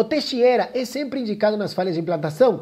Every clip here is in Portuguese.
O teste era é sempre indicado nas falhas de implantação?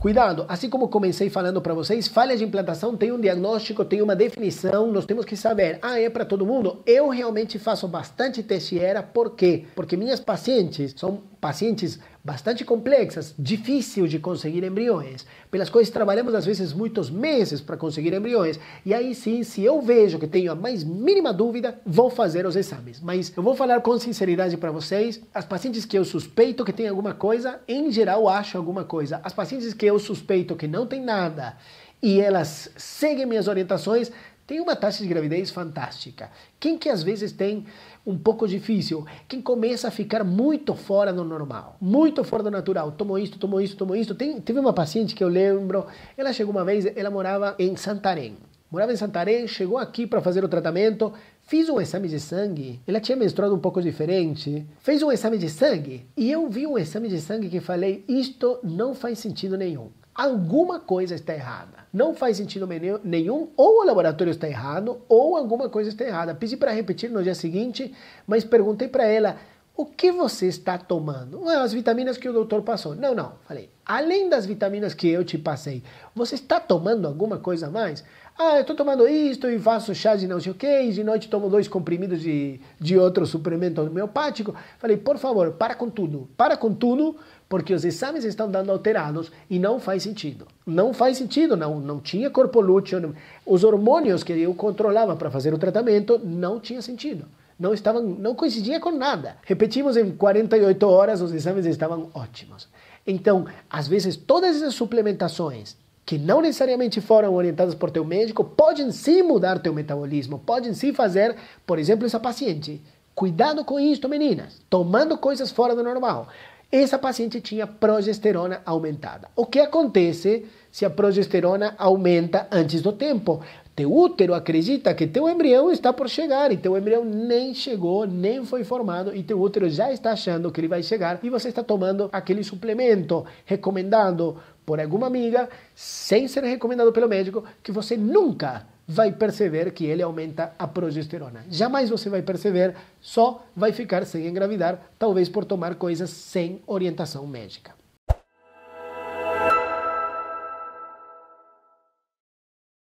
Cuidado, assim como comecei falando para vocês, falhas de implantação tem um diagnóstico, tem uma definição, nós temos que saber. Ah, é para todo mundo? Eu realmente faço bastante ERA, por quê? Porque minhas pacientes são pacientes bastante complexas, difícil de conseguir embriões, pelas quais trabalhamos às vezes muitos meses para conseguir embriões. E aí sim, se eu vejo que tenho a mais mínima dúvida, vou fazer os exames. Mas eu vou falar com sinceridade para vocês, as pacientes que eu suspeito que tem alguma coisa, em geral acho alguma coisa. As pacientes que eu suspeito que não tem nada, e elas seguem minhas orientações, tem uma taxa de gravidez fantástica. Quem que às vezes tem um pouco difícil, quem começa a ficar muito fora do normal, muito fora do natural, tomou isso, tomou isso, tomou isso. Tem, teve uma paciente que eu lembro, ela chegou uma vez, ela morava em Santarém. Morava em Santarém, chegou aqui para fazer o tratamento, Fiz um exame de sangue, ela tinha menstruado um pouco diferente. Fez um exame de sangue e eu vi um exame de sangue que falei: isto não faz sentido nenhum alguma coisa está errada. Não faz sentido nenhum, ou o laboratório está errado, ou alguma coisa está errada. Pedi para repetir no dia seguinte, mas perguntei para ela o que você está tomando? as vitaminas que o doutor passou. Não, não. Falei, além das vitaminas que eu te passei, você está tomando alguma coisa a mais? Ah, eu estou tomando isto e faço chá de não sei o que, e de noite tomo dois comprimidos de, de outro suplemento homeopático. Falei, por favor, para com tudo. Para com tudo, porque os exames estão dando alterados e não faz sentido. Não faz sentido, não, não tinha corpo lúteo. Os hormônios que eu controlava para fazer o tratamento não tinha sentido não estavam, não coincidia com nada. Repetimos em 48 horas, os exames estavam ótimos. Então, às vezes, todas essas suplementações que não necessariamente foram orientadas por teu médico, podem sim mudar teu metabolismo, podem sim fazer, por exemplo, essa paciente. Cuidado com isso, meninas, tomando coisas fora do normal. Essa paciente tinha progesterona aumentada. O que acontece se a progesterona aumenta antes do tempo? Teu útero acredita que teu embrião está por chegar e teu embrião nem chegou, nem foi formado e teu útero já está achando que ele vai chegar e você está tomando aquele suplemento recomendado por alguma amiga, sem ser recomendado pelo médico, que você nunca vai perceber que ele aumenta a progesterona. Jamais você vai perceber, só vai ficar sem engravidar, talvez por tomar coisas sem orientação médica.